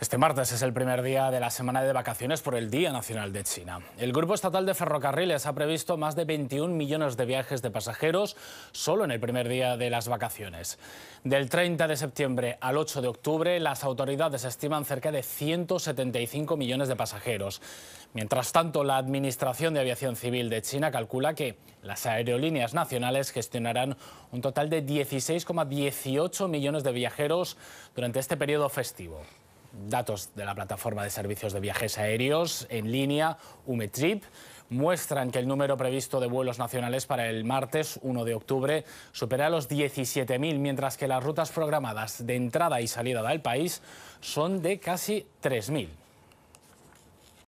Este martes es el primer día de la semana de vacaciones por el Día Nacional de China. El Grupo Estatal de Ferrocarriles ha previsto más de 21 millones de viajes de pasajeros solo en el primer día de las vacaciones. Del 30 de septiembre al 8 de octubre, las autoridades estiman cerca de 175 millones de pasajeros. Mientras tanto, la Administración de Aviación Civil de China calcula que las aerolíneas nacionales gestionarán un total de 16,18 millones de viajeros durante este periodo festivo. Datos de la plataforma de servicios de viajes aéreos en línea Umetrip muestran que el número previsto de vuelos nacionales para el martes 1 de octubre supera los 17.000, mientras que las rutas programadas de entrada y salida del país son de casi 3.000.